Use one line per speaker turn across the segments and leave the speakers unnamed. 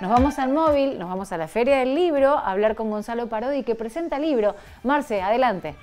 Nos vamos al móvil, nos vamos a la Feria del Libro a hablar con Gonzalo Parodi que presenta el libro. Marce, adelante.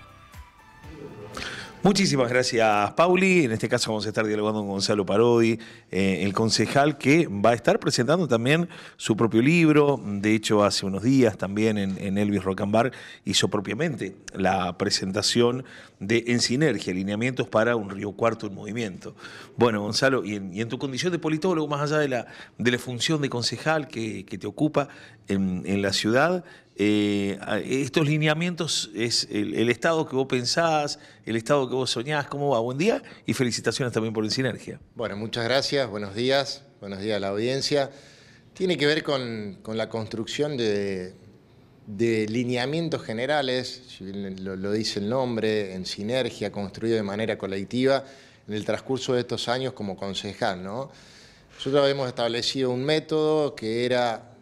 Muchísimas gracias, Pauli. En este caso vamos a estar dialogando con Gonzalo Parodi, eh, el concejal que va a estar presentando también su propio libro. De hecho, hace unos días también en, Elvis Rocambar hizo propiamente la presentación de En Sinergia, alineamientos para un Río Cuarto en movimiento. Bueno, Gonzalo, y en, tu condición de politólogo, más allá de la, de la función de concejal que, te ocupa en, en la ciudad, eh, estos lineamientos es el, estado que vos pensás, el estado que vos soñás, cómo va. Buen día y felicitaciones también por el Sinergia. Bueno, muchas gracias, buenos días, buenos días a la audiencia. Tiene
que ver con, la construcción de, lineamientos generales, lo, lo dice el nombre, en sinergia, construido de manera colectiva en el transcurso de estos años como concejal. ¿no? Nosotros habíamos establecido un método que era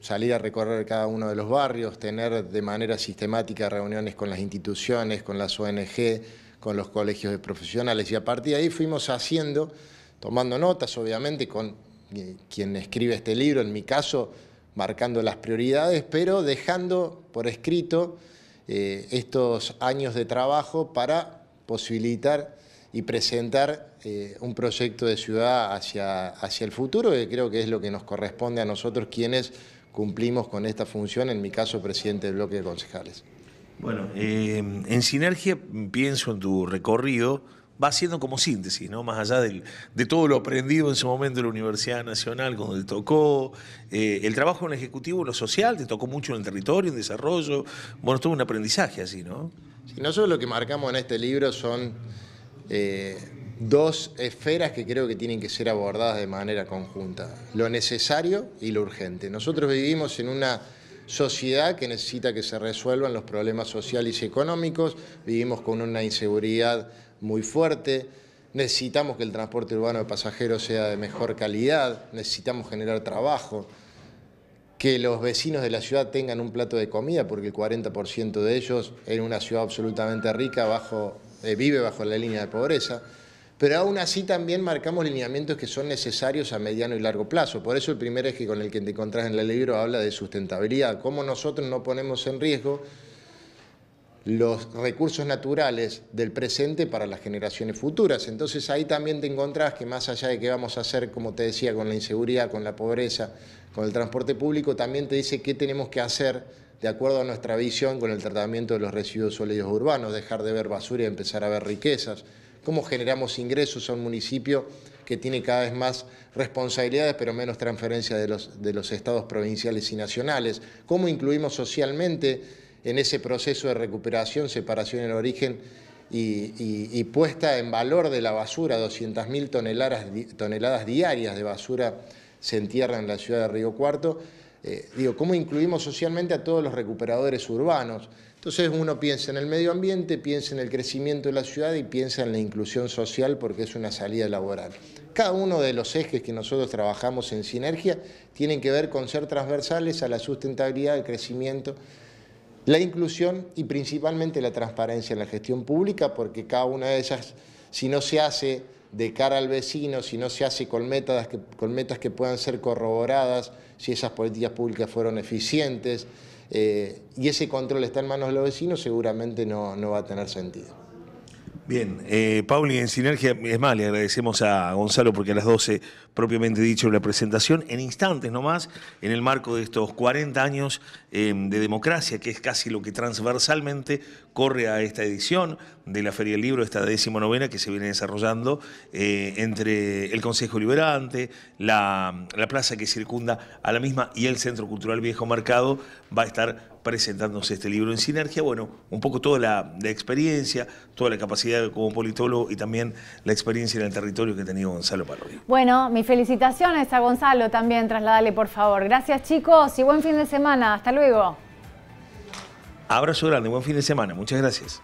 salir a recorrer cada uno de los barrios, tener de manera sistemática reuniones con las instituciones, con las ONG, con los colegios de profesionales y a partir de ahí fuimos haciendo, tomando notas obviamente con eh, quien escribe este libro, en mi caso marcando las prioridades, pero dejando por escrito eh, estos años de trabajo para posibilitar y presentar eh, un proyecto de ciudad hacia, hacia el futuro, que creo que es lo que nos corresponde a nosotros quienes cumplimos con esta función, en mi caso presidente del bloque de concejales.
Bueno, eh, en sinergia pienso en tu recorrido, va siendo como síntesis, ¿no? Más allá de todo lo aprendido en su momento en la Universidad Nacional, cuando te tocó eh, el trabajo en el Ejecutivo, lo social, te tocó mucho en el territorio, en desarrollo, bueno, todo un aprendizaje así, ¿no? Sí, nosotros lo que marcamos en este libro son... Eh,
dos esferas que creo que tienen que ser abordadas de manera conjunta, lo necesario y lo urgente. Nosotros vivimos en una sociedad que necesita que se resuelvan los problemas sociales y económicos, vivimos con una inseguridad muy fuerte, necesitamos que el transporte urbano de pasajeros sea de mejor calidad, necesitamos generar trabajo, que los vecinos de la ciudad tengan un plato de comida, porque el 40% de ellos en una ciudad absolutamente rica eh, vive bajo la línea de pobreza pero aún así también marcamos lineamientos que son necesarios a mediano y largo plazo. Por eso el primer eje con el que te encontrás en el libro habla de sustentabilidad, cómo nosotros no ponemos en riesgo los recursos naturales del presente para las generaciones futuras. Entonces ahí también te encontrás que más allá de qué vamos a hacer, como te decía, con la inseguridad, con la pobreza, con el transporte público, también te dice qué tenemos que hacer de acuerdo a nuestra visión con el tratamiento de los residuos sólidos urbanos, dejar de ver basura y empezar a ver riquezas, cómo generamos ingresos a un municipio que tiene cada vez más responsabilidades, pero menos transferencia de los, de los estados provinciales y nacionales, cómo incluimos socialmente en ese proceso de recuperación, separación en origen y, puesta en valor de la basura, 200.000 toneladas, toneladas diarias de basura se entierran en la ciudad de Río Cuarto, eh, digo, ¿cómo incluimos socialmente a todos los recuperadores urbanos? Entonces uno piensa en el medio ambiente, piensa en el crecimiento de la ciudad y piensa en la inclusión social porque es una salida laboral. Cada uno de los ejes que nosotros trabajamos en sinergia tienen que ver con ser transversales a la sustentabilidad, el crecimiento, la inclusión y principalmente la transparencia en la gestión pública porque cada una de esas, si no se hace de cara al vecino, si no se hace con metas que, con metas que puedan ser corroboradas, si esas políticas públicas fueron eficientes, eh, y ese control está en manos de los vecinos, seguramente no va a tener sentido.
Bien, eh, Pauli, en Sinergia, es más, le agradecemos a Gonzalo porque a las 12, propiamente dicho, la presentación, en instantes nomás, en el marco de estos 40 años em, de democracia, que es casi lo que transversalmente corre a esta edición de la Feria del Libro, esta novena que se viene desarrollando eh, entre el Consejo Liberante, la, la plaza que circunda a la misma y el Centro Cultural Viejo Mercado, va a estar presentándose este libro en Sinergia. Bueno, un poco toda la, experiencia, toda la capacidad como politólogo y también la experiencia en el territorio que ha tenido Gonzalo Parodi.
Bueno, mis felicitaciones a Gonzalo también, trasladale por favor. Gracias chicos y buen fin de semana. Hasta luego.
Abrazo grande, buen fin de semana. Muchas gracias.